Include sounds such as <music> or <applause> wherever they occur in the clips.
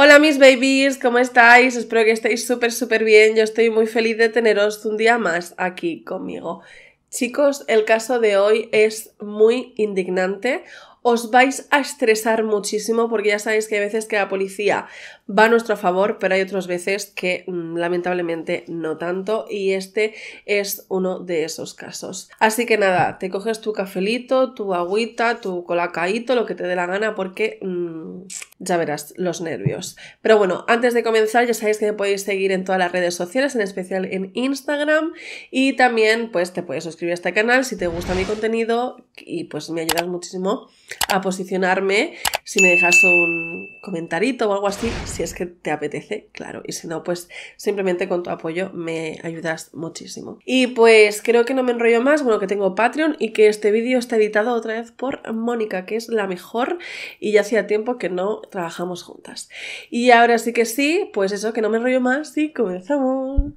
Hola mis babies, ¿cómo estáis? Espero que estéis súper, súper bien. Yo estoy muy feliz de teneros un día más aquí conmigo. Chicos, el caso de hoy es muy indignante os vais a estresar muchísimo porque ya sabéis que hay veces que la policía va a nuestro favor, pero hay otras veces que mm, lamentablemente no tanto y este es uno de esos casos. Así que nada, te coges tu cafelito, tu agüita, tu colacaito, lo que te dé la gana porque mm, ya verás los nervios. Pero bueno, antes de comenzar ya sabéis que me podéis seguir en todas las redes sociales, en especial en Instagram y también pues te puedes suscribir a este canal si te gusta mi contenido y pues me ayudas muchísimo a posicionarme, si me dejas un comentarito o algo así, si es que te apetece, claro, y si no, pues simplemente con tu apoyo me ayudas muchísimo. Y pues creo que no me enrollo más, bueno, que tengo Patreon y que este vídeo está editado otra vez por Mónica, que es la mejor y ya hacía tiempo que no trabajamos juntas. Y ahora sí que sí, pues eso, que no me enrollo más y comenzamos.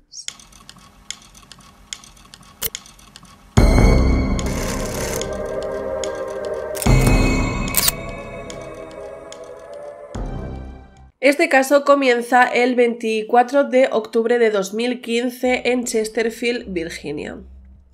Este caso comienza el 24 de octubre de 2015 en Chesterfield, Virginia.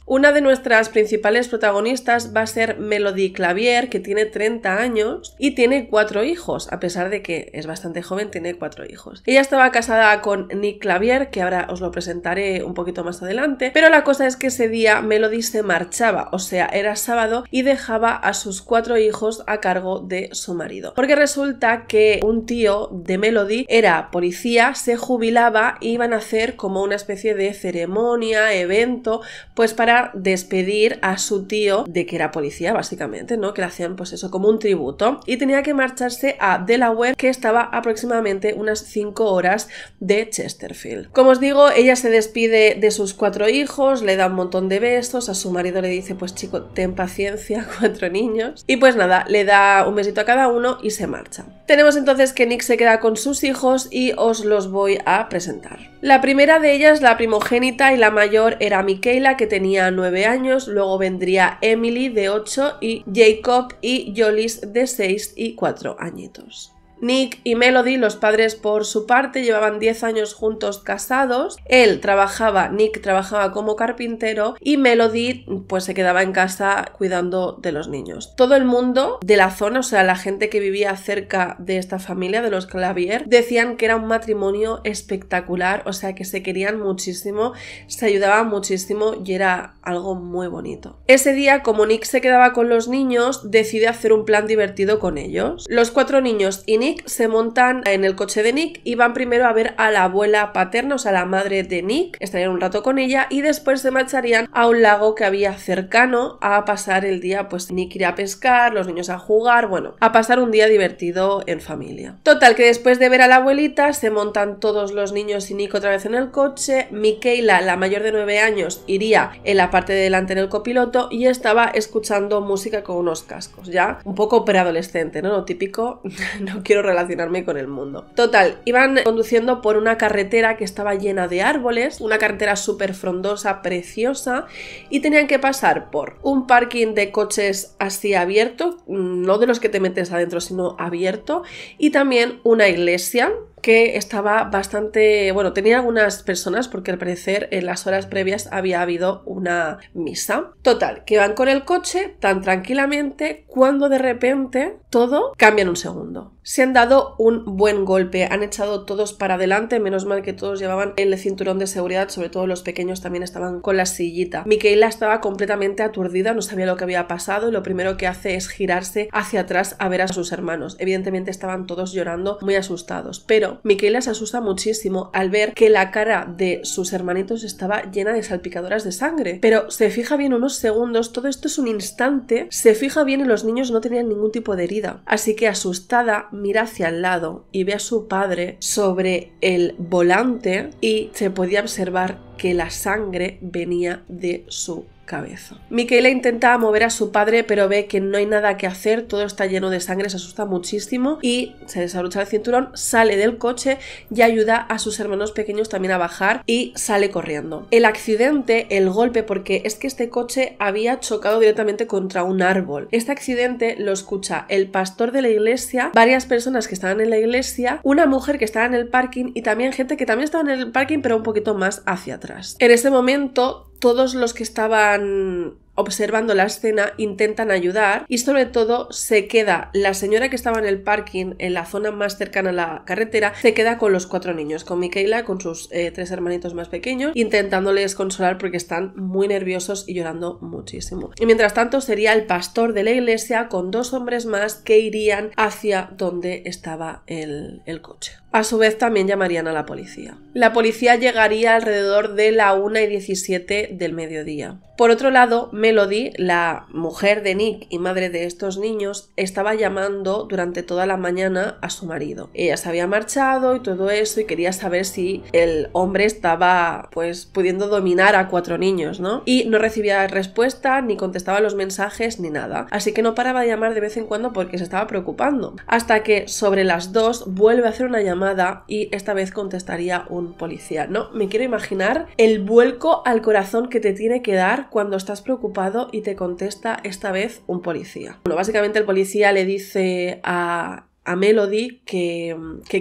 Una de nuestras principales protagonistas va a ser Melody Clavier, que tiene 30 años y tiene cuatro hijos, a pesar de que es bastante joven, tiene cuatro hijos. Ella estaba casada con Nick Clavier, que ahora os lo presentaré un poquito más adelante, pero la cosa es que ese día Melody se marchaba, o sea, era sábado y dejaba a sus cuatro hijos a cargo de su marido. Porque resulta que un tío de Melody era policía, se jubilaba iban a hacer como una especie de ceremonia, evento, pues para despedir a su tío de que era policía, básicamente, ¿no? Que le hacían, pues eso, como un tributo. Y tenía que marcharse a Delaware, que estaba aproximadamente unas 5 horas de Chesterfield. Como os digo, ella se despide de sus cuatro hijos, le da un montón de besos, a su marido le dice, pues chico, ten paciencia, <laughs> cuatro niños. Y pues nada, le da un besito a cada uno y se marcha. Tenemos entonces que Nick se queda con sus hijos y os los voy a presentar. La primera de ellas, la primogénita y la mayor, era Michaela, que tenía 9 años, luego vendría Emily de 8 y Jacob y Jolis de 6 y 4 añitos. Nick y Melody, los padres por su parte, llevaban 10 años juntos casados. Él trabajaba, Nick trabajaba como carpintero y Melody pues se quedaba en casa cuidando de los niños. Todo el mundo de la zona, o sea, la gente que vivía cerca de esta familia, de los Clavier, decían que era un matrimonio espectacular, o sea, que se querían muchísimo, se ayudaban muchísimo y era algo muy bonito. Ese día, como Nick se quedaba con los niños, decide hacer un plan divertido con ellos. Los cuatro niños y Nick Nick, se montan en el coche de Nick y van primero a ver a la abuela paterna, o sea, la madre de Nick, estarían un rato con ella y después se marcharían a un lago que había cercano a pasar el día, pues Nick iría a pescar, los niños a jugar, bueno, a pasar un día divertido en familia. Total, que después de ver a la abuelita se montan todos los niños y Nick otra vez en el coche, Mikaela la mayor de 9 años, iría en la parte de delante el copiloto y estaba escuchando música con unos cascos, ya un poco preadolescente, ¿no? Lo típico, <laughs> no quiero relacionarme con el mundo. Total, iban conduciendo por una carretera que estaba llena de árboles, una carretera súper frondosa, preciosa, y tenían que pasar por un parking de coches así abierto, mm, no de los que te metes adentro, sino abierto, y también una iglesia que estaba bastante, bueno, tenía algunas personas porque al parecer en las horas previas había habido una misa. Total, que van con el coche tan tranquilamente cuando de repente todo cambia en un segundo se han dado un buen golpe, han echado todos para adelante, menos mal que todos llevaban el cinturón de seguridad, sobre todo los pequeños también estaban con la sillita. Miquela estaba completamente aturdida, no sabía lo que había pasado y lo primero que hace es girarse hacia atrás a ver a sus hermanos. Evidentemente estaban todos llorando, muy asustados, pero Miquela se asusta muchísimo al ver que la cara de sus hermanitos estaba llena de salpicadoras de sangre. Pero se fija bien unos segundos, todo esto es un instante, se fija bien y los niños no tenían ningún tipo de herida. Así que asustada, mira hacia el lado y ve a su padre sobre el volante y se podía observar que la sangre venía de su cabeza. Miquela intenta mover a su padre, pero ve que no hay nada que hacer, todo está lleno de sangre, se asusta muchísimo y se desabrocha el cinturón, sale del coche y ayuda a sus hermanos pequeños también a bajar y sale corriendo. El accidente, el golpe, porque es que este coche había chocado directamente contra un árbol. Este accidente lo escucha el pastor de la iglesia, varias personas que estaban en la iglesia, una mujer que estaba en el parking y también gente que también estaba en el parking pero un poquito más hacia atrás. En este momento todos los que estaban observando la escena intentan ayudar y sobre todo se queda la señora que estaba en el parking en la zona más cercana a la carretera se queda con los cuatro niños con Micaela con sus eh, tres hermanitos más pequeños intentándoles consolar porque están muy nerviosos y llorando muchísimo y mientras tanto sería el pastor de la iglesia con dos hombres más que irían hacia donde estaba el coche a su vez también llamarían a la policía. La policía llegaría alrededor de la 1 y 17 del mediodía. Por otro lado, Melody, la mujer de Nick y madre de estos niños, estaba llamando durante toda la mañana a su marido. Ella se había marchado y todo eso y quería saber si el hombre estaba pues pudiendo dominar a cuatro niños, ¿no? Y no recibía respuesta, ni contestaba los mensajes, ni nada. Así que no paraba de llamar de vez en cuando porque se estaba preocupando. Hasta que sobre las dos vuelve a hacer una llamada y esta vez contestaría un policía, ¿no? Me quiero imaginar el vuelco al corazón que te tiene que dar cuando estás preocupado y te contesta esta vez un policía. Bueno, básicamente el policía le dice a, Melody que,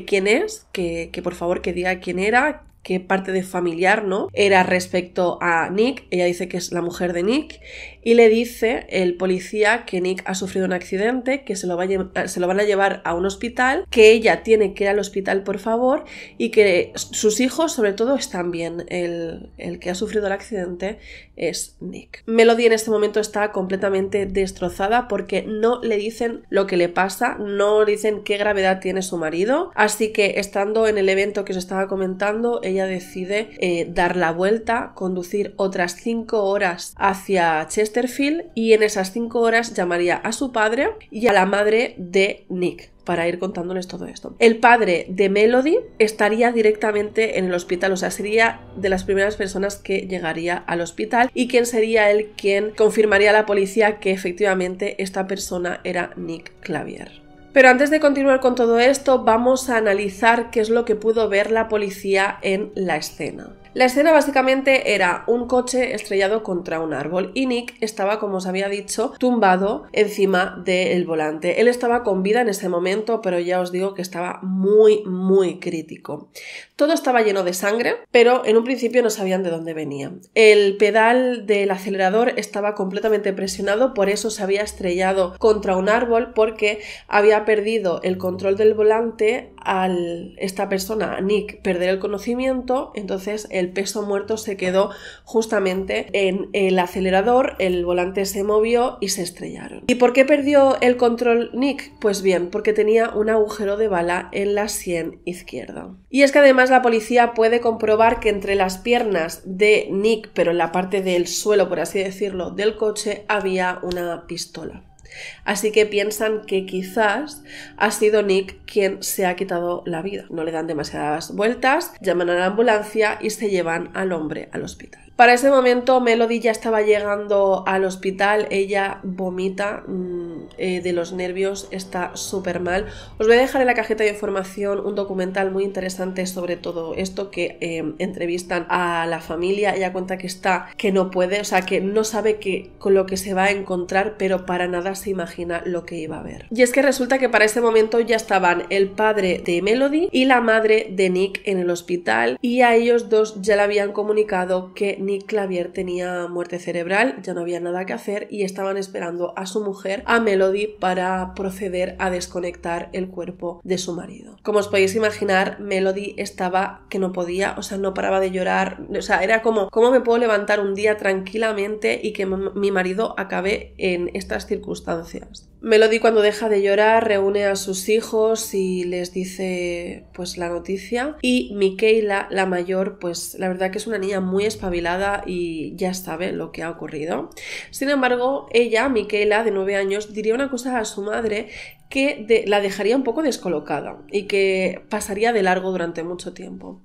quién es, que, que por favor que diga quién era, qué parte de familiar, ¿no? Era respecto a Nick, ella dice que es la mujer de Nick, y le dice el policía que Nick ha sufrido un accidente, que se lo, eh, se lo, van a llevar a un hospital, que ella tiene que ir al hospital por favor y que sus hijos sobre todo están bien. El, que ha sufrido el accidente es Nick. Melody en este momento está completamente destrozada porque no le dicen lo que le pasa, no le dicen qué gravedad tiene su marido, así que estando en el evento que os estaba comentando, ella decide eh, dar la vuelta, conducir otras 5 horas hacia Chester, y en esas cinco horas llamaría a su padre y a la madre de Nick para ir contándoles todo esto. El padre de Melody estaría directamente en el hospital, o sea, sería de las primeras personas que llegaría al hospital y quien sería él quien confirmaría a la policía que efectivamente esta persona era Nick Clavier. Pero antes de continuar con todo esto, vamos a analizar qué es lo que pudo ver la policía en la escena. La escena básicamente era un coche estrellado contra un árbol y Nick estaba, como os había dicho, tumbado encima del volante. Él estaba con vida en ese momento, pero ya os digo que estaba muy, muy crítico. Todo estaba lleno de sangre, pero en un principio no sabían de dónde venía. El pedal del acelerador estaba completamente presionado, por eso se había estrellado contra un árbol, porque había perdido el control del volante al esta persona, Nick, perder el conocimiento, entonces el el peso muerto se quedó justamente en el acelerador, el volante se movió y se estrellaron. ¿Y por qué perdió el control Nick? Pues bien, porque tenía un agujero de bala en la sien izquierda. Y es que además la policía puede comprobar que entre las piernas de Nick, pero en la parte del suelo, por así decirlo, del coche, había una pistola. Así que piensan que quizás ha sido Nick quien se ha quitado la vida. No le dan demasiadas vueltas, llaman a la ambulancia y se llevan al hombre al hospital. Para ese momento Melody ya estaba llegando al hospital, ella vomita mm, eh, de los nervios, está súper mal. Os voy a dejar en la cajeta de información un documental muy interesante sobre todo esto que em, entrevistan a la familia, ella cuenta que está, que no puede, o sea, que no sabe qué con lo que se va a encontrar, pero para nada se imagina lo que iba a ver. Y es que resulta que para ese momento ya estaban el padre de Melody y la madre de Nick en el hospital y a ellos dos ya le habían comunicado que Nick Clavier tenía muerte cerebral, ya no había nada que hacer y estaban esperando a su mujer, a Melody, para proceder a desconectar el cuerpo de su marido. Como os podéis imaginar, Melody estaba que no podía, o sea, no paraba de llorar, o sea, era como, ¿cómo me puedo levantar un día tranquilamente y que mi marido acabe en estas circunstancias? Melody cuando deja de llorar reúne a sus hijos y les dice pues la noticia y Miquela, la mayor, pues la verdad que es una niña muy espabilada y ya sabe lo que ha ocurrido. Sin embargo, ella, Miquela, de 9 años, diría una cosa a su madre que la dejaría un poco descolocada y que pasaría de largo durante mucho tiempo.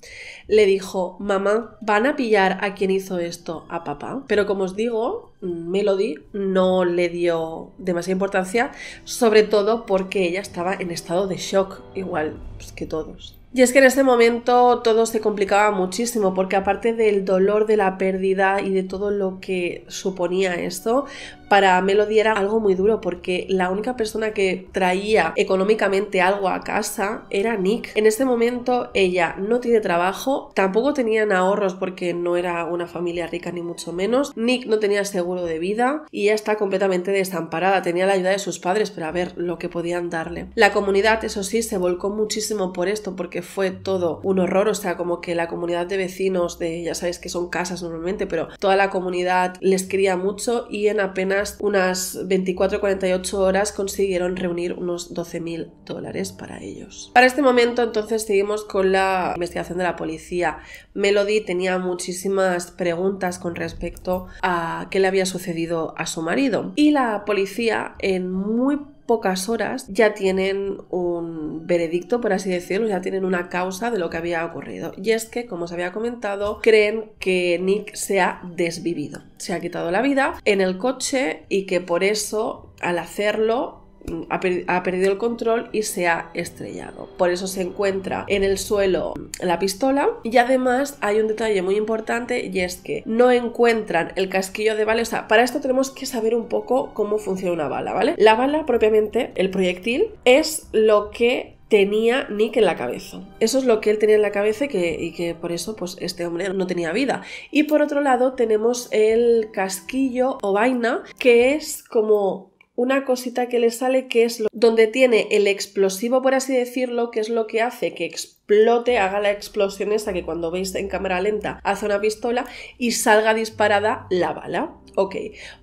Le dijo, mamá, van a pillar a quien hizo esto, a papá. Pero como os digo, Melody no le dio demasiada importancia, sobre todo porque ella estaba en estado de shock, igual pues, que todos. Y es que en este momento todo se complicaba muchísimo, porque aparte del dolor de la pérdida y de todo lo que suponía esto, para Melody era algo muy duro porque la única persona que traía económicamente algo a casa era Nick. En este momento ella no tiene trabajo, tampoco tenían ahorros porque no era una familia rica ni mucho menos. Nick no tenía seguro de vida y ya está completamente desamparada. Tenía la ayuda de sus padres, para ver lo que podían darle. La comunidad, eso sí, se volcó muchísimo por esto porque fue todo un horror. O sea, como que la comunidad de vecinos de, ya sabéis que son casas normalmente, pero toda la comunidad les quería mucho y en apenas unas 24-48 horas consiguieron reunir unos 12.000 dólares para ellos. Para este momento entonces seguimos con la investigación de la policía. Melody tenía muchísimas preguntas con respecto a qué le había sucedido a su marido y la policía en muy pocas horas ya tienen un veredicto, por así decirlo, ya tienen una causa de lo que había ocurrido. Y es que, como os había comentado, creen que Nick se ha desvivido, se ha quitado la vida en el coche y que por eso, al hacerlo, ha, perdido el control y se ha estrellado. Por eso se encuentra en el suelo la pistola. Y además hay un detalle muy importante y es que no encuentran el casquillo de bala. O sea, para esto tenemos que saber un poco cómo funciona una bala, ¿vale? La bala propiamente, el proyectil, es lo que tenía Nick en la cabeza. Eso es lo que él tenía en la cabeza y que, y que, por eso pues, este hombre no tenía vida. Y por otro lado tenemos el casquillo o vaina, que es como una cosita que le sale que es lo, donde tiene el explosivo, por así decirlo, que es lo que hace que explote lote, haga la explosión esa que cuando veis en cámara lenta hace una pistola y salga disparada la bala. Ok,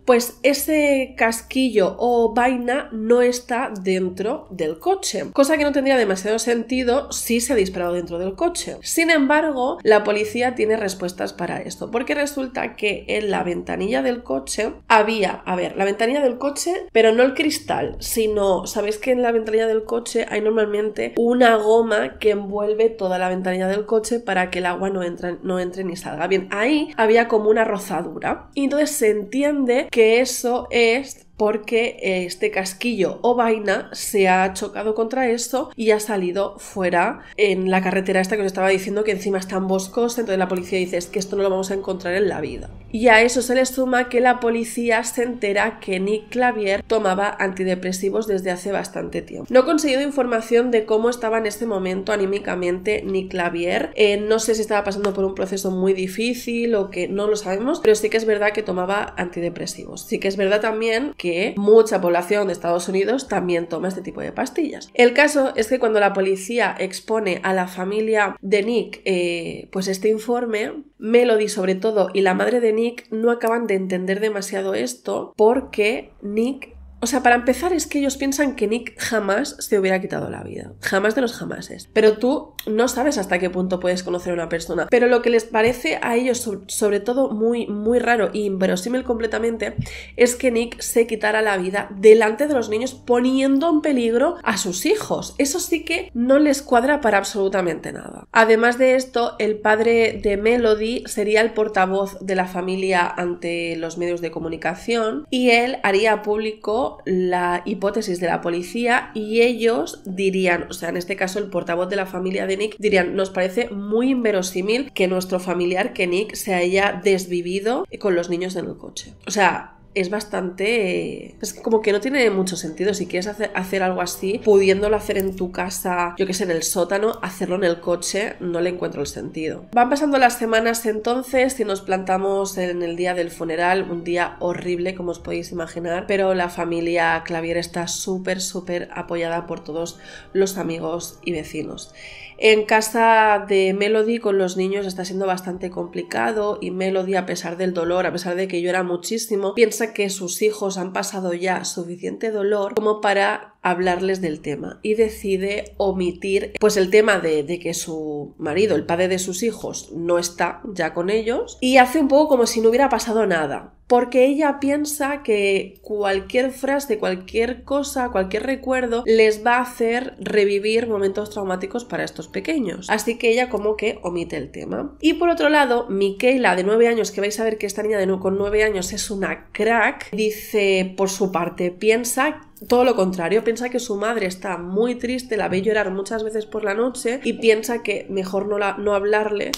pues ese casquillo o vaina no está dentro del coche, cosa que no tendría demasiado sentido si se ha disparado dentro del coche. Sin embargo, la policía tiene respuestas para esto, porque resulta que en la ventanilla del coche había, a ver, la ventanilla del coche, pero no el cristal, sino, ¿sabéis que en la ventanilla del coche hay normalmente una goma que envuelve toda la ventanilla del coche para que el agua no entre, no entre ni salga. Bien, ahí había como una rozadura. Y entonces se entiende que eso es porque eh, este casquillo o vaina se ha chocado contra esto y ha salido fuera en la carretera esta que os estaba diciendo que encima están boscos, entonces la policía dice es que esto no lo vamos a encontrar en la vida. Y a eso se le suma que la policía se entera que Nick Clavier tomaba antidepresivos desde hace bastante tiempo. No he conseguido información de cómo estaba en este momento anímicamente Nick Clavier, eh, no sé si estaba pasando por un proceso muy difícil o que no lo sabemos, pero sí que es verdad que tomaba antidepresivos. Sí que es verdad también que mucha población de Estados Unidos también toma este tipo de pastillas. El caso es que cuando la policía expone a la familia de Nick eh, pues este informe, Melody sobre todo y la madre de Nick no acaban de entender demasiado esto porque Nick o sea, para empezar es que ellos piensan que Nick jamás se hubiera quitado la vida. Jamás de los jamases. Pero tú no sabes hasta qué punto puedes conocer a una persona. Pero lo que les parece a ellos sobre, todo muy, muy raro y e inverosímil completamente es que Nick se quitara la vida delante de los niños poniendo en peligro a sus hijos. Eso sí que no les cuadra para absolutamente nada. Además de esto, el padre de Melody sería el portavoz de la familia ante los medios de comunicación y él haría público la hipótesis de la policía y ellos dirían, o sea, en este caso el portavoz de la familia de Nick, dirían, nos parece muy inverosímil que nuestro familiar, que Nick, se haya desvivido con los niños en el coche. O sea, es bastante... Es pues, como que no tiene mucho sentido. Si quieres hacer, algo así, pudiéndolo hacer en tu casa, yo que sé, en el sótano, hacerlo en el coche, no le encuentro el sentido. Van pasando las semanas entonces y nos plantamos en el día del funeral, un día horrible como os podéis imaginar, pero la familia Clavier está súper, súper apoyada por todos los amigos y vecinos. En casa de Melody con los niños está siendo bastante complicado y Melody a pesar del dolor, a pesar de que llora muchísimo, piensa que sus hijos han pasado ya suficiente dolor como para hablarles del tema y decide omitir pues el tema de, de, que su marido, el padre de sus hijos, no está ya con ellos y hace un poco como si no hubiera pasado nada, porque ella piensa que cualquier frase, cualquier cosa, cualquier recuerdo les va a hacer revivir momentos traumáticos para estos pequeños. Así que ella como que omite el tema. Y por otro lado, Miquela de 9 años, que vais a ver que esta niña de con 9 años es una crack, dice por su parte, piensa todo lo contrario, piensa que su madre está muy triste, la ve llorar muchas veces por la noche y piensa que mejor no, la, hablarle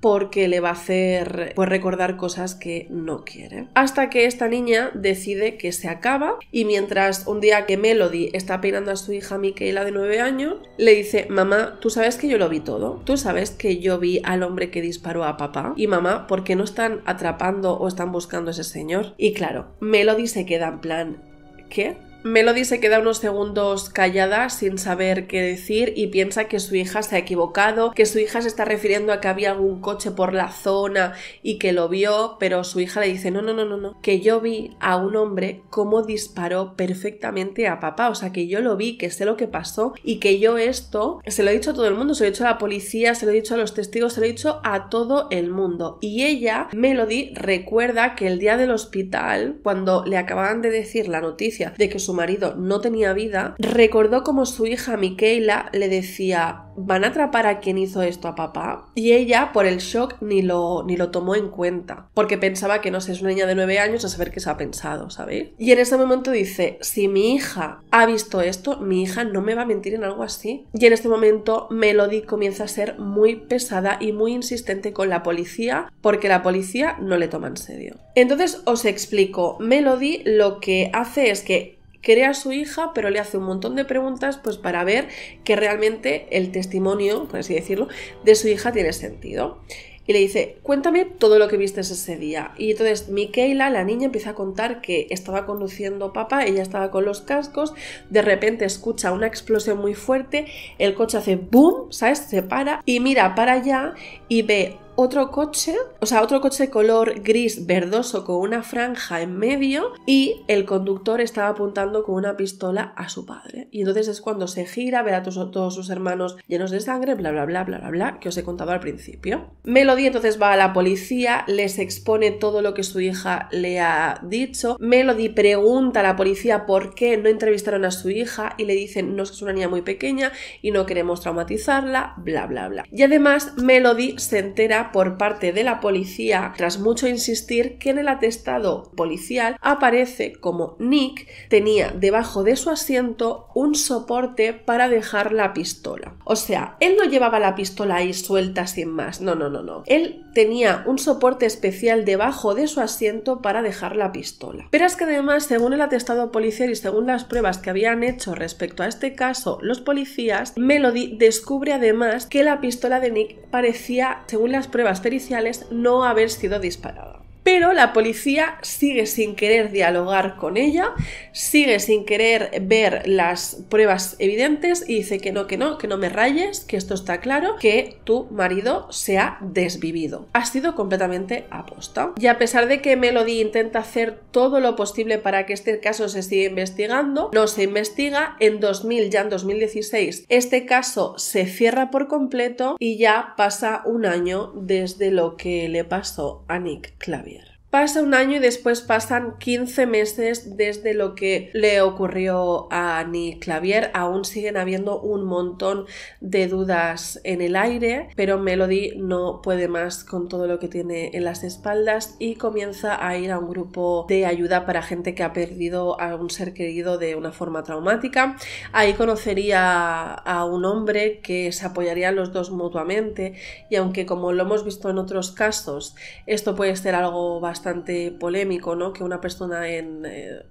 porque le va a hacer pues, recordar cosas que no quiere. Hasta que esta niña decide que se acaba y mientras un día que Melody está peinando a su hija Miquela de 9 años, le dice, mamá, tú sabes que yo lo vi todo, tú sabes que yo vi al hombre que disparó a papá y mamá, ¿por qué no están atrapando o están buscando a ese señor? Y claro, Melody se queda en plan, ¿qué? Melody se queda unos segundos callada sin saber qué decir y piensa que su hija se ha equivocado, que su hija se está refiriendo a que había algún coche por la zona y que lo vio, pero su hija le dice no, no, no, no, no, que yo vi a un hombre como disparó perfectamente a papá, o sea que yo lo vi, que sé lo que pasó y que yo esto se lo he dicho a todo el mundo, se lo he dicho a la policía, se lo he dicho a los testigos, se lo he dicho a todo el mundo. Y ella, Melody, recuerda que el día del hospital, cuando le acababan de decir la noticia de que su marido no tenía vida, recordó como su hija Miquela le decía, van a atrapar a quien hizo esto a papá. Y ella, por el shock, ni lo, ni lo tomó en cuenta, porque pensaba que no sé, es una niña de nueve años a saber qué se ha pensado, ¿sabéis? Y en ese momento dice, si mi hija ha visto esto, mi hija no me va a mentir en algo así. Y en este momento Melody comienza a ser muy pesada y muy insistente con la policía, porque la policía no le toma en serio. Entonces os explico, Melody lo que hace es que crea a su hija, pero le hace un montón de preguntas pues para ver que realmente el testimonio, por así decirlo, de su hija tiene sentido. Y le dice, cuéntame todo lo que viste ese día. Y entonces Miquela, la niña, empieza a contar que estaba conduciendo papá, ella estaba con los cascos, de repente escucha una explosión muy fuerte, el coche hace boom, ¿sabes? Se para y mira para allá y ve otro coche, o sea, otro coche color gris verdoso con una franja en medio y el conductor estaba apuntando con una pistola a su padre. Y entonces es cuando se gira, ve a todos, sus hermanos llenos de sangre, bla, bla, bla, bla, bla, bla, que os he contado al principio. Melody entonces va a la policía, les expone todo lo que su hija le ha dicho. Melody pregunta a la policía por qué no entrevistaron a su hija y le dicen, no es es una niña muy pequeña y no queremos traumatizarla, bla, bla, bla. Y además Melody se entera por parte de la policía tras mucho insistir que en el atestado policial aparece como Nick tenía debajo de su asiento un soporte para dejar la pistola. O sea, él no llevaba la pistola ahí suelta sin más, no, no, no, no. Él tenía un soporte especial debajo de su asiento para dejar la pistola. Pero es que además, según el atestado policial y según las pruebas que habían hecho respecto a este caso los policías, Melody descubre además que la pistola de Nick parecía, según las pruebas periciales no haber sido disparada pero la policía sigue sin querer dialogar con ella, sigue sin querer ver las pruebas evidentes y dice que no, que no, que no me rayes, que esto está claro, que tu marido se ha desvivido. Ha sido completamente aposta. Y a pesar de que Melody intenta hacer todo lo posible para que este caso se siga investigando, no se investiga. En 2000, ya en 2016, este caso se cierra por completo y ya pasa un año desde lo que le pasó a Nick Clavier. Pasa un año y después pasan 15 meses desde lo que le ocurrió a Nick Clavier. Aún siguen habiendo un montón de dudas en el aire, pero Melody no puede más con todo lo que tiene en las espaldas y comienza a ir a un grupo de ayuda para gente que ha perdido a un ser querido de una forma traumática. Ahí conocería a un hombre que se apoyaría los dos mutuamente y aunque como lo hemos visto en otros casos, esto puede ser algo bastante bastante polémico, ¿no? Que una persona eh,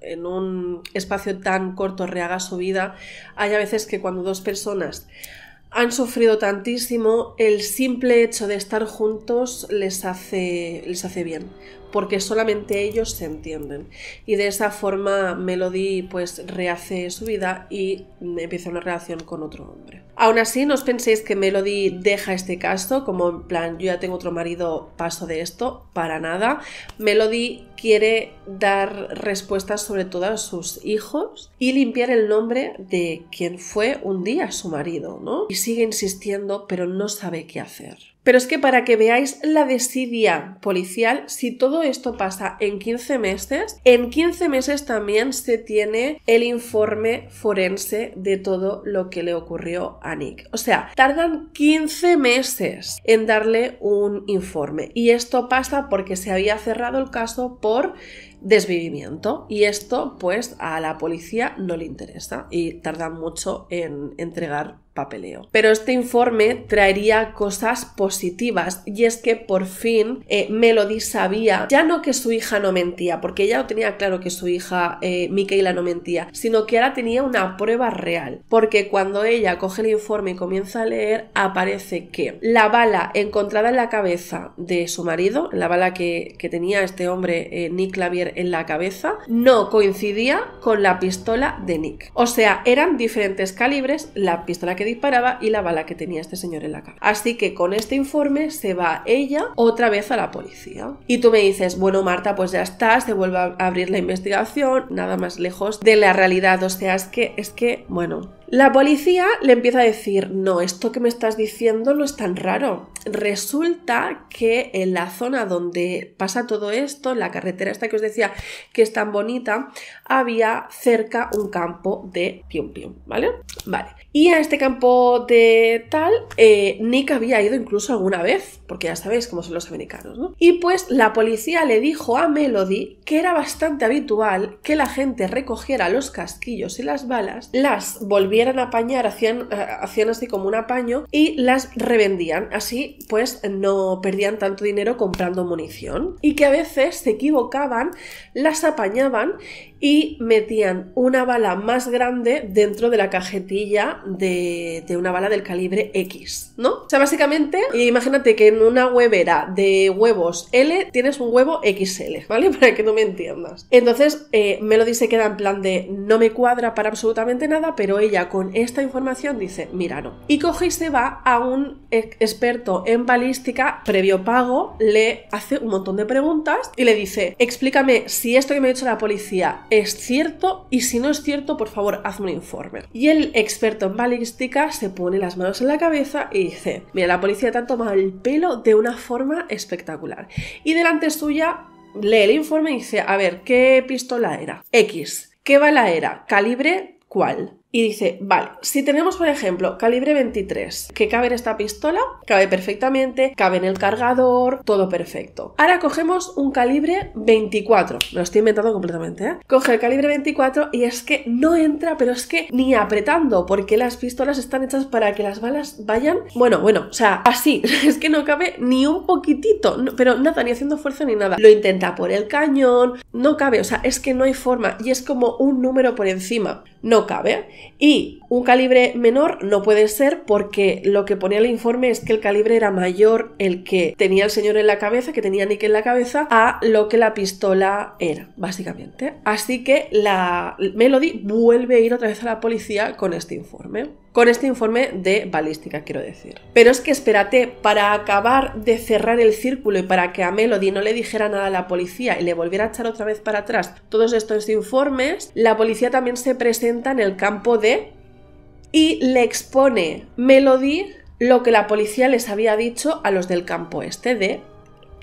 en, un espacio tan corto rehaga su vida. Hay a veces que cuando dos personas han sufrido tantísimo, el simple hecho de estar juntos les hace, les hace bien porque solamente ellos se entienden. Y de esa forma Melody pues rehace su vida y empieza una relación con otro hombre. Aún así, no os penséis que Melody deja este caso como en plan yo ya tengo otro marido, paso de esto, para nada. Melody quiere dar respuestas sobre todo a sus hijos y limpiar el nombre de quien fue un día su marido, ¿no? Y sigue insistiendo, pero no sabe qué hacer. Pero es que para que veáis la desidia policial, si todo esto pasa en 15 meses, en 15 meses también se tiene el informe forense de todo lo que le ocurrió a Nick. O sea, tardan 15 meses en darle un informe. Y esto pasa porque se había cerrado el caso por desvivimiento y esto pues a la policía no le interesa y tardan mucho en entregar papeleo. Pero este informe traería cosas positivas y es que por fin eh, Melody sabía ya no que su hija no mentía, porque ella tenía claro que su hija eh, no mentía, sino que ahora tenía una prueba real, porque cuando ella coge el informe y comienza a leer aparece que la bala encontrada en la cabeza de su marido, la bala que, tenía este hombre eh, Nick Clavier en la cabeza, no coincidía con la pistola de Nick. O sea, eran diferentes calibres la pistola que disparaba y la bala que tenía este señor en la cara. Así que con este informe se va ella otra vez a la policía. Y tú me dices, bueno Marta, pues ya está, se vuelve a abrir la investigación, nada más lejos de la realidad. O sea, es que, es que, bueno, la policía le empieza a decir, no, esto que me estás diciendo no es tan raro. Resulta que en la zona donde pasa todo esto, la carretera esta que os decía que es tan bonita, había cerca un campo de pium pium, ¿vale? Vale. Y a este campo de tal, eh, Nick había ido incluso alguna vez, porque ya sabéis cómo son los americanos, ¿no? Y pues la policía le dijo a Melody que era bastante habitual que la gente recogiera los casquillos y las balas, las volvieran a apañar, hacían eh, así como un apaño y las revendían. Así pues no perdían tanto dinero comprando munición. Y que a veces se equivocaban, las apañaban y metían una bala más grande dentro de la cajetilla de, una bala del calibre X, ¿no? O sea, básicamente, imagínate que en una huevera de huevos L tienes un huevo XL, ¿vale? <laughs> Para que no me entiendas. Entonces, eh, Melody se queda en plan de no me cuadra para absolutamente nada, pero ella con esta información dice, mira, no. Y coge y se va a un experto en balística previo pago, le hace un montón de preguntas y le dice, explícame si esto que me ha dicho la policía es cierto y si no es cierto, por favor, hazme un informe. Y el experto en balística se pone las manos en la cabeza y dice, mira, la policía te ha tomado el pelo de una forma espectacular. Y delante suya lee el informe y dice, a ver, ¿qué pistola era? X. ¿Qué bala era? ¿Calibre? ¿Cuál? Y dice, vale, si tenemos por ejemplo calibre 23, que cabe en esta pistola, cabe perfectamente, cabe en el cargador, todo perfecto. Ahora cogemos un calibre 24, me lo estoy inventando completamente, ¿eh? Coge el calibre 24 y es que no entra, pero es que ni apretando, porque las pistolas están hechas para que las balas vayan, bueno, bueno, o sea, así, <laughs> es que no cabe ni un poquitito, pero nada, ni haciendo fuerza ni nada. Lo intenta por el cañón, no cabe, o sea, es que no hay forma y es como un número por encima, no cabe. E Un calibre menor no puede ser porque lo que ponía el informe es que el calibre era mayor el que tenía el señor en la cabeza, que tenía Nick en la cabeza, a lo que la pistola era, básicamente. Así que la Melody vuelve a ir otra vez a la policía con este informe. Con este informe de balística, quiero decir. Pero es que espérate, para acabar de cerrar el círculo y para que a Melody no le dijera nada a la policía y le volviera a echar otra vez para atrás todos estos informes, la policía también se presenta en el campo de y le expone Melody lo que la policía les había dicho a los del campo este de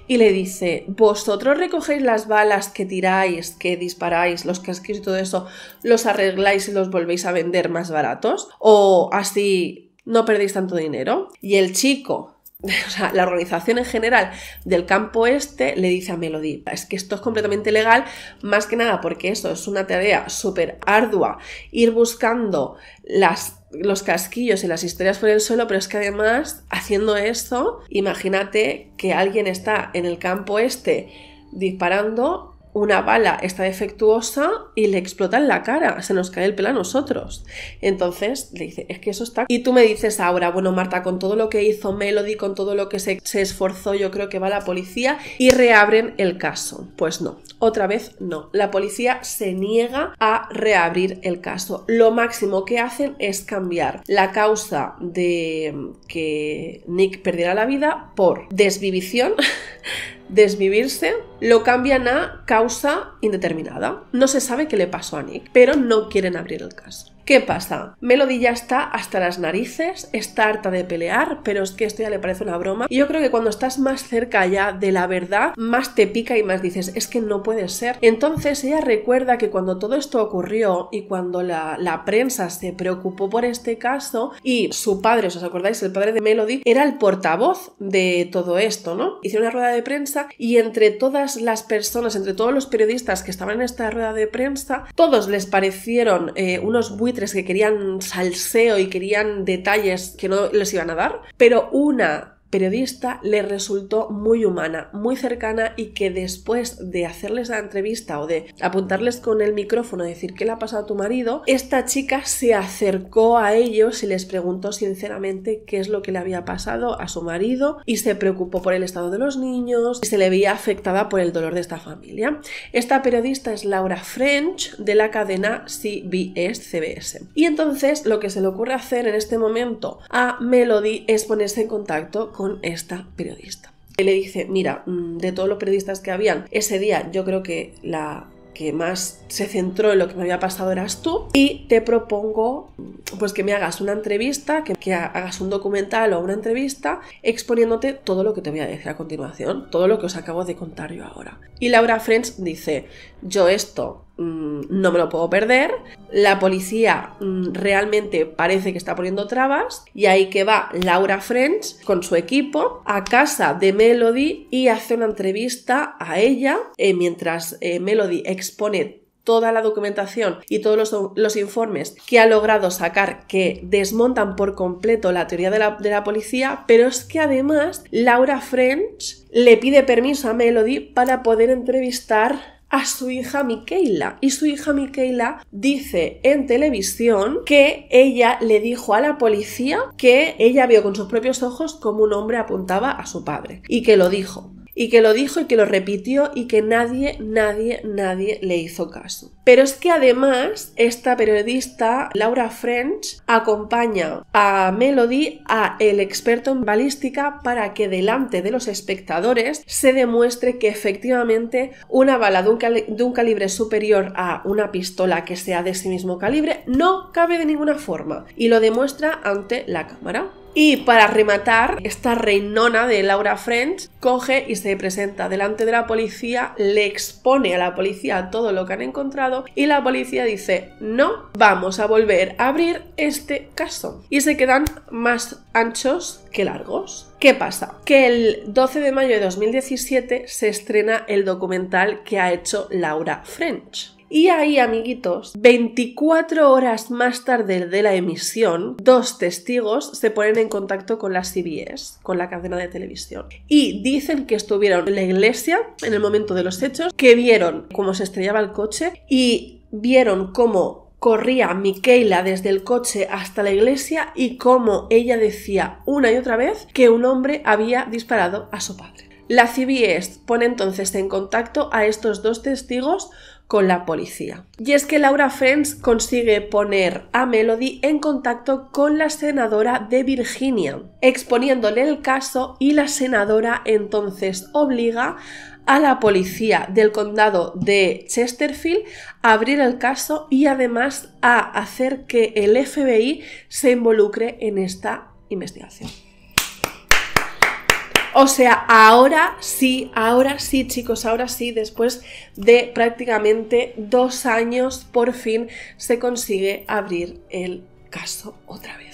y le dice, vosotros recogéis las balas que tiráis, que disparáis, los casquillos y todo eso, los arregláis y los volvéis a vender más baratos, o así no perdéis tanto dinero. Y el chico, <laughs> o sea, la organización en general del campo este le dice a Melody, es que esto es completamente legal, más que nada porque eso es una tarea súper ardua, ir buscando las los casquillos y las historias por el suelo, pero es que además, haciendo esto, imagínate que alguien está en el campo este disparando una bala está defectuosa y le explota en la cara, se nos cae el pelo a nosotros. Entonces le dice, es que eso está... Y tú me dices ahora, bueno Marta, con todo lo que hizo Melody, con todo lo que se, se esforzó, yo creo que va la policía y reabren el caso. Pues no, otra vez no. La policía se niega a reabrir el caso. Lo máximo que hacen es cambiar la causa de que Nick perdiera la vida por desvivición. <laughs> desvivirse, lo cambian a causa indeterminada. No se sabe qué le pasó a Nick, pero no quieren abrir el caso. ¿Qué pasa? Melody ya está hasta las narices, está harta de pelear, pero es que esto ya le parece una broma. Y yo creo que cuando estás más cerca ya de la verdad, más te pica y más dices, es que no puede ser. Entonces ella recuerda que cuando todo esto ocurrió y cuando la, prensa se preocupó por este caso y su padre, ¿os acordáis? El padre de Melody era el portavoz de todo esto, ¿no? Hicieron una rueda de prensa y entre todas las personas, entre todos los periodistas que estaban en esta rueda de prensa, todos les parecieron eh, unos buitres que querían salseo y querían detalles que no les iban a dar, pero una periodista le resultó muy humana, muy cercana y que después de hacerles la entrevista o de apuntarles con el micrófono a decir qué le ha pasado a tu marido, esta chica se acercó a ellos y les preguntó sinceramente qué es lo que le había pasado a su marido y se preocupó por el estado de los niños y se le veía afectada por el dolor de esta familia. Esta periodista es Laura French de la cadena CBS CBS. Y entonces lo que se le ocurre hacer en este momento a Melody es ponerse en contacto con con esta periodista. Y le dice, mira, mm, de todos los periodistas que habían, ese día yo creo que la que más se centró en lo que me había pasado eras tú y te propongo mm, pues que me hagas una entrevista, que, hagas un documental o una entrevista exponiéndote todo lo que te voy a decir a continuación, todo lo que os acabo de contar yo ahora. Y Laura French dice, yo esto Mm, no me lo puedo perder. La policía mm, realmente parece que está poniendo trabas y ahí que va Laura French con su equipo a casa de Melody y hace una entrevista a ella eh, mientras eh, Melody expone toda la documentación y todos los, informes que ha logrado sacar que desmontan por completo la teoría de la, de la policía, pero es que además Laura French le pide permiso a Melody para poder entrevistar a su hija Miquela. Y su hija Miquela dice en televisión que ella le dijo a la policía que ella vio con sus propios ojos cómo un hombre apuntaba a su padre y que lo dijo y que lo dijo y que lo repitió y que nadie, nadie, nadie le hizo caso. Pero es que además esta periodista, Laura French, acompaña a Melody a el experto en balística para que delante de los espectadores se demuestre que efectivamente una bala de un, calibre superior a una pistola que sea de ese mismo calibre no cabe de ninguna forma y lo demuestra ante la cámara. Y para rematar, esta reinona de Laura French coge y se presenta delante de la policía, le expone a la policía todo lo que han encontrado y la policía dice, no, vamos a volver a abrir este caso. Y se quedan más anchos que largos. ¿Qué pasa? Que el 12 de mayo de 2017 se estrena el documental que ha hecho Laura French. Y ahí, amiguitos, 24 horas más tarde de la emisión, dos testigos se ponen en contacto con la CBS, con la cadena de televisión, y dicen que estuvieron en la iglesia en el momento de los hechos, que vieron cómo se estrellaba el coche y vieron cómo corría Miquela desde el coche hasta la iglesia y cómo ella decía una y otra vez que un hombre había disparado a su padre. La CBS pone entonces en contacto a estos dos testigos con la policía. Y es que Laura Friends consigue poner a Melody en contacto con la senadora de Virginia, exponiéndole el caso y la senadora entonces obliga a la policía del condado de Chesterfield a abrir el caso y además a hacer que el FBI se involucre en esta investigación. O sea, ahora sí, ahora sí, chicos, ahora sí, después de prácticamente dos años, por fin se consigue abrir el caso otra vez.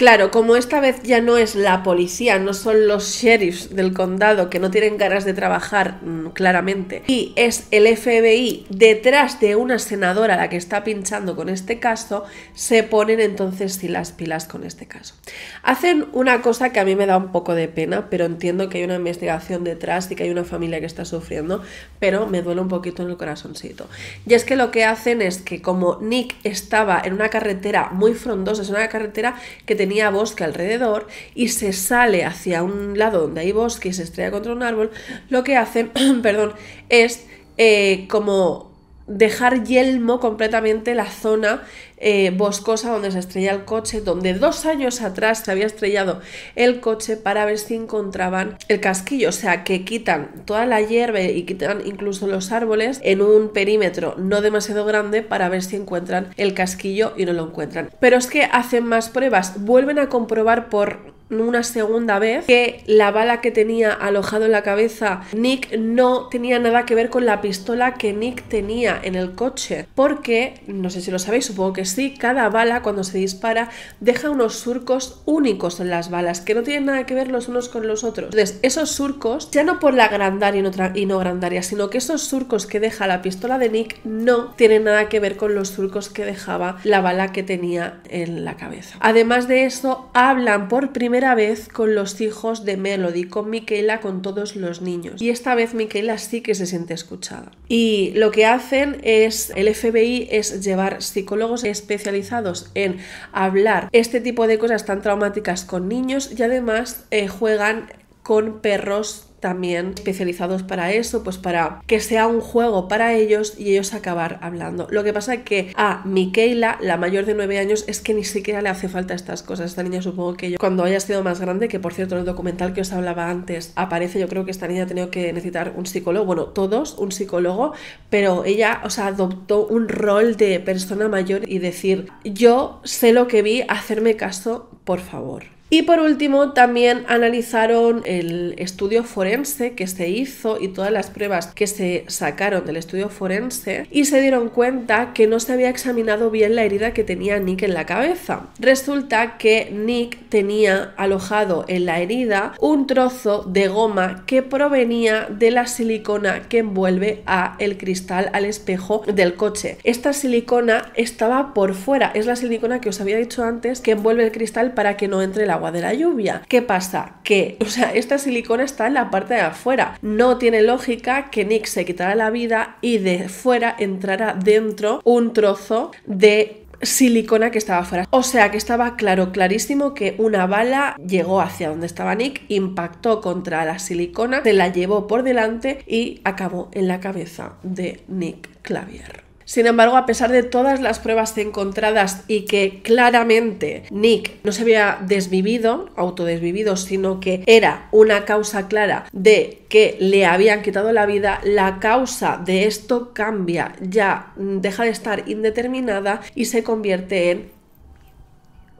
Claro, como esta vez ya no es la policía, no son los sheriffs del condado que no tienen ganas de trabajar mm, claramente, y es el FBI detrás de una senadora la que está pinchando con este caso, se ponen entonces sin las pilas con este caso. Hacen una cosa que a mí me da un poco de pena, pero entiendo que hay una investigación detrás y que hay una familia que está sufriendo, pero me duele un poquito en el corazoncito. Y es que lo que hacen es que como Nick estaba en una carretera muy frondosa, es una carretera que tenía tenía bosque alrededor y se sale hacia un lado donde hay bosque y se estrella contra un árbol, lo que hacen, <clears throat> perdón, es eh, como dejar yelmo completamente la zona eh, boscosa donde se estrella el coche, donde dos años atrás se había estrellado el coche para ver si encontraban el casquillo. O sea, que quitan toda la hierba y quitan incluso los árboles en un perímetro no demasiado grande para ver si encuentran el casquillo y no lo encuentran. Pero es que hacen más pruebas, vuelven a comprobar por una segunda vez que la bala que tenía alojado en la cabeza Nick no tenía nada que ver con la pistola que Nick tenía en el coche, porque, no sé si lo sabéis, supongo que sí, cada bala cuando se dispara deja unos surcos únicos en las balas, que no tienen nada que ver los unos con los otros. Entonces, esos surcos, ya no por la grandaria y no, grandaria, sino que esos surcos que deja la pistola de Nick no tienen nada que ver con los surcos que dejaba la bala que tenía en la cabeza. Además de eso, hablan por primera vez con los hijos de Melody, con Miquela, con todos los niños. Y esta vez Miquela sí que se siente escuchada. Y lo que hacen es, el FBI es llevar psicólogos especializados en hablar este tipo de cosas tan traumáticas con niños y además eh, juegan con perros también especializados para eso, pues para que sea un juego para ellos y ellos acabar hablando. Lo que pasa es que a Miquela, la mayor de 9 años, es que ni siquiera le hace falta estas cosas. Esta niña supongo que yo, cuando haya sido más grande, que por cierto en el documental que os hablaba antes aparece, yo creo que esta niña ha tenido que necesitar un psicólogo, bueno, todos un psicólogo, pero ella, o sea, adoptó un rol de persona mayor y decir, yo sé lo que vi, hacerme caso, por favor. Y por último, también analizaron el estudio forense que se hizo y todas las pruebas que se sacaron del estudio forense y se dieron cuenta que no se había examinado bien la herida que tenía Nick en la cabeza. Resulta que Nick tenía alojado en la herida un trozo de goma que provenía de la silicona que envuelve a el cristal al espejo del coche. Esta silicona estaba por fuera, es la silicona que os había dicho antes que envuelve el cristal para que no entre la de la lluvia. ¿Qué pasa? Que, o sea, esta silicona está en la parte de afuera. No tiene lógica que Nick se quitara la vida y de fuera entrara dentro un trozo de silicona que estaba fuera O sea que estaba claro, clarísimo que una bala llegó hacia donde estaba Nick, impactó contra la silicona, se la llevó por delante y acabó en la cabeza de Nick Clavier. Sin embargo, a pesar de todas las pruebas encontradas y que claramente Nick no se había desvivido, autodesvivido, sino que era una causa clara de que le habían quitado la vida, la causa de esto cambia, ya deja de estar indeterminada y se convierte en...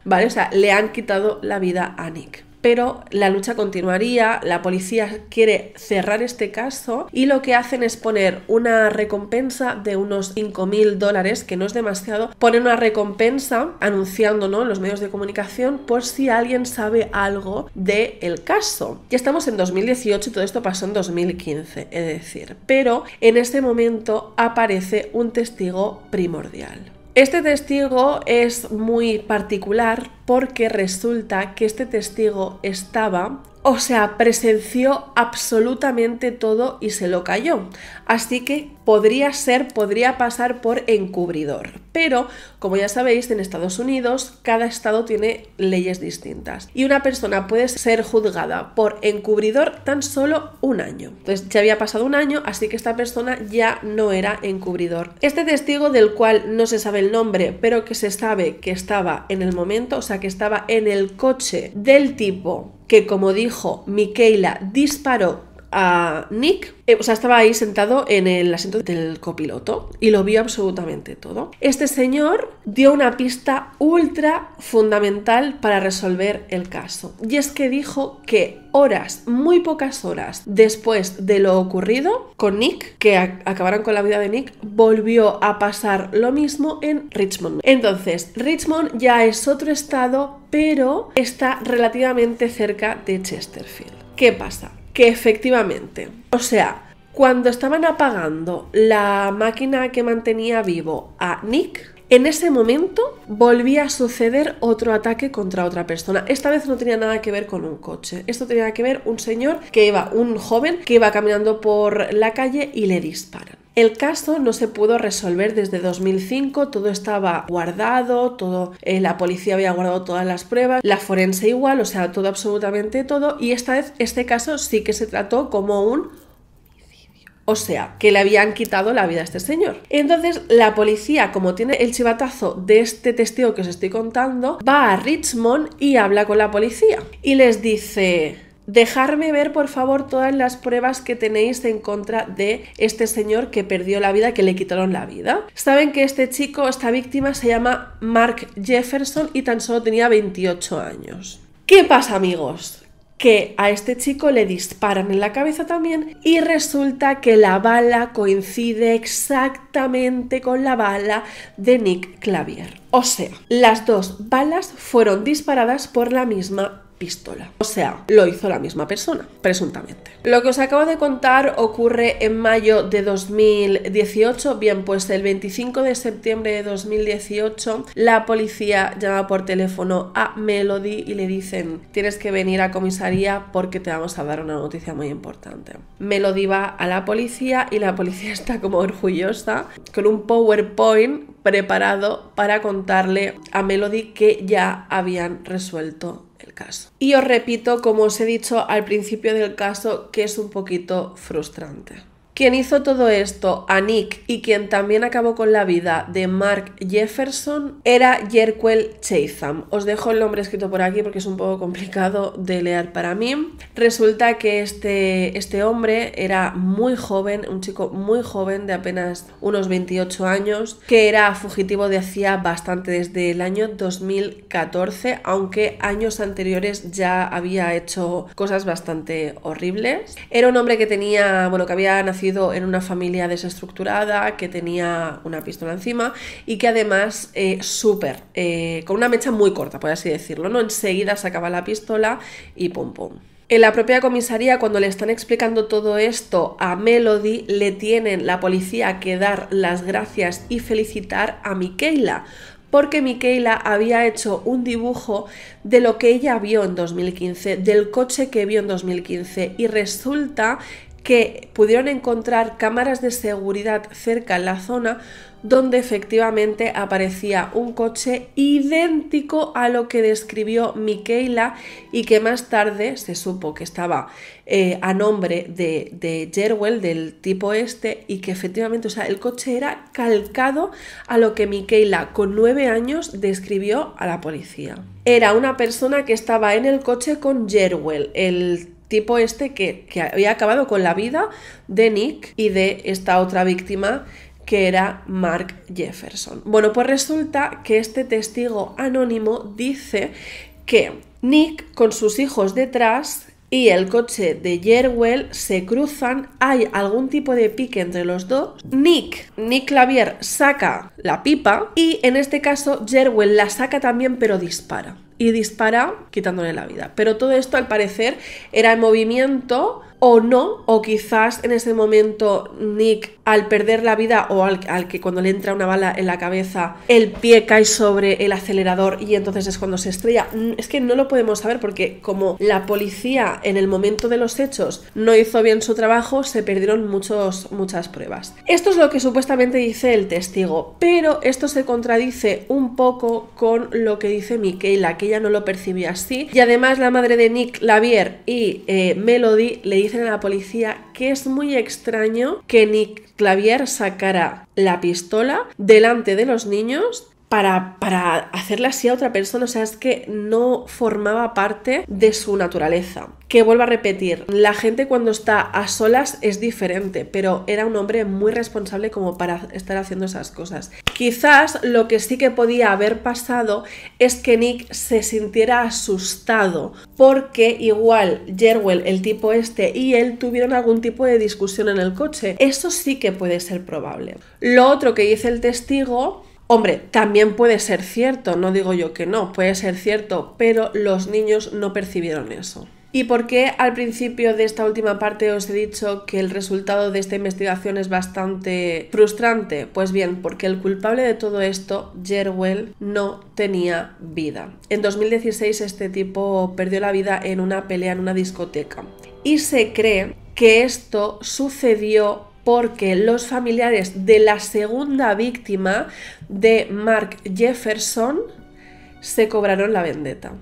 ¿Vale? O sea, le han quitado la vida a Nick pero la lucha continuaría, la policía quiere cerrar este caso y lo que hacen es poner una recompensa de unos 5.000 dólares, que no es demasiado, ponen una recompensa anunciándolo en los medios de comunicación por si alguien sabe algo del caso. Ya estamos en 2018 y todo esto pasó en 2015, es decir, pero en este momento aparece un testigo primordial. Este testigo es muy particular porque resulta que este testigo estaba o sea, presenció absolutamente todo y se lo cayó. Así que podría ser, podría pasar por encubridor. Pero, como ya sabéis, en Estados Unidos cada estado tiene leyes distintas. Y una persona puede ser juzgada por encubridor tan solo un año. Entonces, ya había pasado un año, así que esta persona ya no era encubridor. Este testigo del cual no se sabe el nombre, pero que se sabe que estaba en el momento, o sea, que estaba en el coche del tipo que como dijo Miquela disparó a Nick, eh, o sea, estaba ahí sentado en el asiento del copiloto y lo vio absolutamente todo. Este señor dio una pista ultra fundamental para resolver el caso. Y es que dijo que horas, muy pocas horas después de lo ocurrido con Nick, que acabaron con la vida de Nick, volvió a pasar lo mismo en Richmond. Entonces, Richmond ya es otro estado, pero está relativamente cerca de Chesterfield. ¿Qué pasa? que efectivamente, o sea, cuando estaban apagando la máquina que mantenía vivo a Nick, en ese momento volvía a suceder otro ataque contra otra persona. Esta vez no tenía nada que ver con un coche. Esto tenía que ver un señor que iba, un joven que iba caminando por la calle y le disparan. El caso no se pudo resolver desde 2005, todo estaba guardado, eh, la policía había guardado todas las pruebas, la forense igual, o sea, todo absolutamente todo y esta vez este caso sí que se trató como un o sea, que le habían quitado la vida a este señor. Entonces, la policía, como tiene el chivatazo de este testigo que os estoy contando, va a Richmond y habla con la policía. Y les dice, Dejarme ver, por favor, todas las pruebas que tenéis en contra de este señor que perdió la vida, que le quitaron la vida. Saben que este chico, esta víctima, se llama Mark Jefferson y tan solo tenía 28 años. ¿Qué pasa, amigos? que a este chico le disparan en la cabeza también y resulta que la bala coincide exactamente con la bala de Nick Clavier. O sea, las dos balas fueron disparadas por la misma pistola. O sea, lo hizo la misma persona, presuntamente. Lo que os acabo de contar ocurre en mayo de 2018. Bien, pues el 25 de septiembre de 2018, la policía llama por teléfono a Melody y le dicen, tienes que venir a comisaría porque te vamos a dar una noticia muy importante. Melody va a la policía y la policía <laughs> está como orgullosa con un PowerPoint preparado para contarle a Melody que ya habían resuelto el caso. Y os repito, como os he dicho al principio del caso, que es un poquito frustrante. Quien hizo todo esto a Nick y quien también acabó con la vida de Mark Jefferson era Jerquel Chatham. Os dejo el nombre escrito por aquí porque es un poco complicado de leer para mí. Resulta que este, este hombre era muy joven, un chico muy joven de apenas unos 28 años, que era fugitivo de hacía bastante desde el año 2014, aunque años anteriores ya había hecho cosas bastante horribles. Era un hombre que tenía, bueno, que había nacido en una familia desestructurada, que tenía una pistola encima y que además, eh, súper, eh, con una mecha muy corta, por así decirlo, ¿no? Enseguida sacaba la pistola y pum pum. En la propia comisaría, cuando le están explicando todo esto a Melody, le tienen la policía que dar las gracias y felicitar a Miquela, porque Miquela había hecho un dibujo de lo que ella vio en 2015, del coche que vio en 2015, y resulta que pudieron encontrar cámaras de seguridad cerca en la zona donde efectivamente aparecía un coche idéntico a lo que describió Mikaela y que más tarde se supo que estaba eh, a nombre de, Jerwell, del tipo este, y que efectivamente, o sea, el coche era calcado a lo que Mikaela con nueve años, describió a la policía. Era una persona que estaba en el coche con Jerwell, el tipo este que, había acabado con la vida de Nick y de esta otra víctima que era Mark Jefferson. Bueno, pues resulta que este testigo anónimo dice que Nick, con sus hijos detrás, y el coche de Jerwell se cruzan, hay algún tipo de pique entre los dos. Nick, Nick Clavier saca la pipa y en este caso Jerwell la saca también pero dispara. Y dispara quitándole la vida. Pero todo esto al parecer era el movimiento o no, o quizás en ese momento Nick al perder la vida o al, que cuando le entra una bala en la cabeza el pie cae sobre el acelerador y entonces es cuando se estrella. Mm, es que no lo podemos saber porque como la policía en el momento de los hechos no hizo bien su trabajo, se perdieron muchos, muchas pruebas. Esto es lo que supuestamente dice el testigo, pero esto se contradice un poco con lo que dice Michaela, que ella no lo percibió así y además la madre de Nick, Lavier y eh, Melody le dice dicen a la policía que es muy extraño que Nick Clavier sacara la pistola delante de los niños para, para, hacerle así a otra persona. O sea, es que no formaba parte de su naturaleza. Que vuelvo a repetir, la gente cuando está a solas es diferente, pero era un hombre muy responsable como para estar haciendo esas cosas. Quizás lo que sí que podía haber pasado es que Nick se sintiera asustado, porque igual Jerwell, el tipo este, y él tuvieron algún tipo de discusión en el coche. Eso sí que puede ser probable. Lo otro que dice el testigo Hombre, también puede ser cierto, no digo yo que no, puede ser cierto, pero los niños no percibieron eso. ¿Y por qué al principio de esta última parte os he dicho que el resultado de esta investigación es bastante frustrante? Pues bien, porque el culpable de todo esto, Jerwell, no tenía vida. En 2016 este tipo perdió la vida en una pelea en una discoteca. Y se cree que esto sucedió porque los familiares de la segunda víctima de Mark Jefferson se cobraron la vendetta.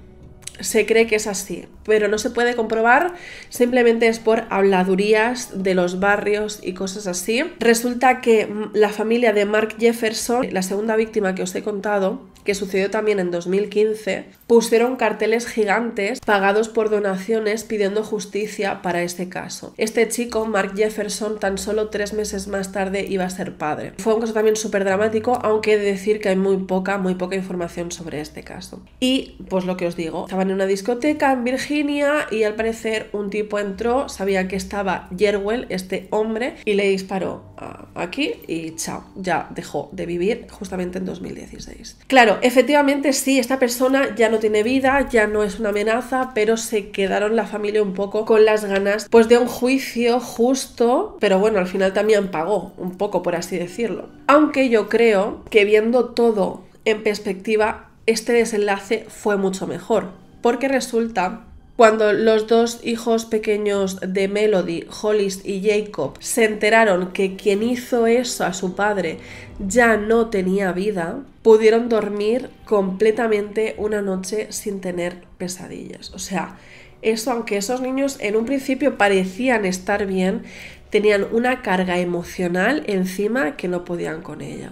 Se cree que es así, pero no se puede comprobar, simplemente es por habladurías de los barrios y cosas así. Resulta que mm, la familia de Mark Jefferson, la segunda víctima que os he contado, que sucedió también en 2015, pusieron carteles gigantes pagados por donaciones pidiendo justicia para este caso. Este chico, Mark Jefferson, tan solo tres meses más tarde iba a ser padre. Fue un caso también súper dramático, aunque he de decir que hay muy poca, muy poca información sobre este caso. Y pues lo que os digo, estaban en una discoteca en Virginia y al parecer un tipo entró, sabía que estaba Jerwell, este hombre, y le disparó ah, aquí y chao, ya dejó de vivir justamente en 2016. Claro, efectivamente sí, esta persona ya no tiene vida, ya no es una amenaza, pero se quedaron la familia un poco con las ganas pues de un juicio justo, pero bueno, al final también pagó un poco, por así decirlo. Aunque yo creo que viendo todo en perspectiva, este desenlace fue mucho mejor, porque resulta cuando los dos hijos pequeños de Melody, Hollis y Jacob, se enteraron que quien hizo eso a su padre ya no tenía vida, pudieron dormir completamente una noche sin tener pesadillas. O sea, eso aunque esos niños en un principio parecían estar bien, tenían una carga emocional encima que no podían con ella.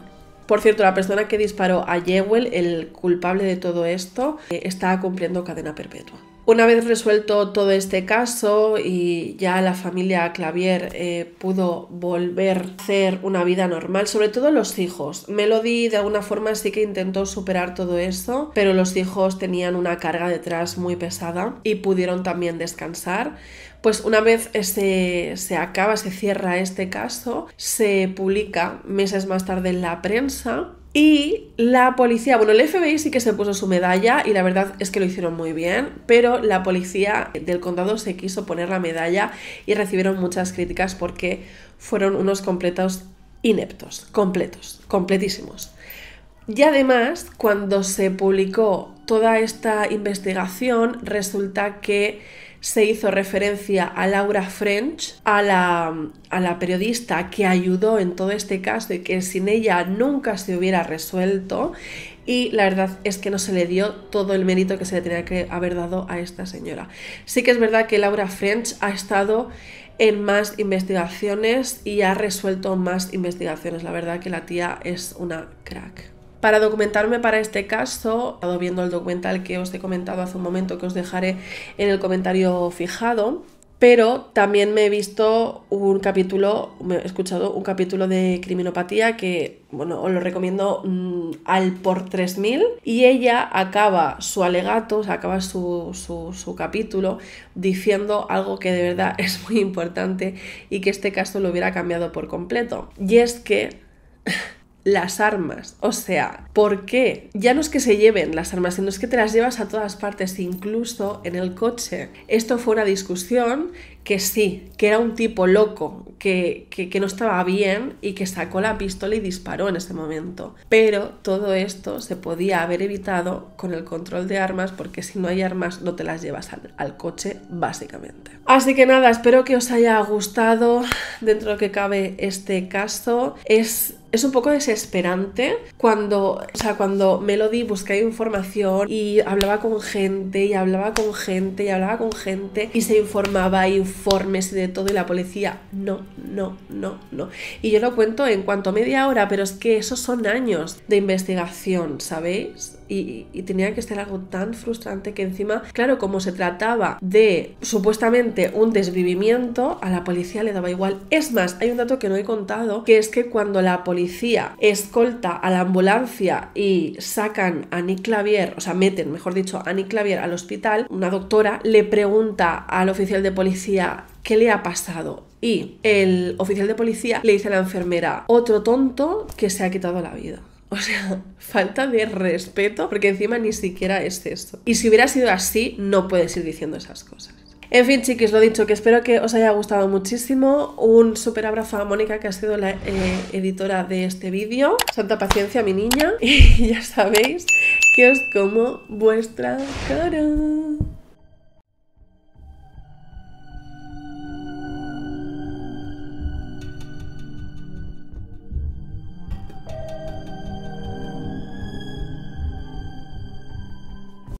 Por cierto, la persona que disparó a Jewel, el culpable de todo esto, eh, estaba cumpliendo cadena perpetua. Una vez resuelto todo este caso y ya la familia Clavier eh, pudo volver a hacer una vida normal, sobre todo los hijos. Melody de alguna forma sí que intentó superar todo eso, pero los hijos tenían una carga detrás muy pesada y pudieron también descansar. Pues una vez se acaba, se cierra este caso, se publica meses más tarde en la prensa y la policía, bueno, el FBI sí que se puso su medalla y la verdad es que lo hicieron muy bien, pero la policía del condado se quiso poner la medalla y recibieron muchas críticas porque fueron unos completos ineptos, completos, completísimos. Y además, cuando se publicó toda esta investigación, resulta que se hizo referencia a Laura French, a la, periodista que ayudó en todo este caso y que sin ella nunca se hubiera resuelto y la verdad es que no se le dio todo el mérito que se le tenía que haber dado a esta señora. Sí que es verdad que Laura French ha estado en más investigaciones y ha resuelto más investigaciones. La verdad que la tía es una crack. Para documentarme para este caso, he estado viendo el documental que os he comentado hace un momento, que os dejaré en el comentario fijado, pero también me he visto un capítulo, he escuchado un capítulo de criminopatía que, bueno, os lo recomiendo mm, al por 3000 y ella acaba su alegato, o sea, acaba su capítulo diciendo algo que de verdad <laughs> es muy importante y que este caso lo hubiera cambiado por completo. Y es que las armas. O sea, ¿por qué? Ya no es que se lleven las armas, sino es que te las llevas a todas partes, incluso en el coche. Esto fue una discusión que sí, que era un tipo loco, que, no estaba bien y que sacó la pistola y disparó en ese momento. Pero todo esto se podía haber evitado con el control de armas porque si no hay armas no te las llevas al, al coche básicamente. Así que nada, espero que os haya gustado dentro de lo que cabe este caso. Es es un poco desesperante cuando, o sea, cuando Melody buscaba información y hablaba con gente y hablaba con gente y hablaba con gente y se informaba, informes y de todo y la policía, no, no, no, no. Y yo lo cuento en cuanto a media hora, pero es que esos son años de investigación, ¿sabéis? y, tenía que ser algo tan frustrante que encima, claro, como se trataba de supuestamente un desvivimiento, a la policía le daba igual. Es más, hay un dato que no he contado, que es que cuando la policía escolta a la ambulancia y sacan a Nick Clavier, o sea, meten, mejor dicho, a Nick Clavier al hospital, una doctora le pregunta al oficial de policía qué le ha pasado. Y el oficial de policía le dice a la enfermera, otro tonto que se ha quitado la vida. <laughs> O sea, falta de respeto, porque encima ni siquiera es esto. Y si hubiera sido así, no puedes ir diciendo esas cosas. En fin, chiquis, lo dicho, que espero que os haya gustado muchísimo. Un súper abrazo a Mónica, que ha sido la eh, editora de este vídeo. Santa paciencia, mi niña. <laughs> Y ya sabéis que os como vuestra cara.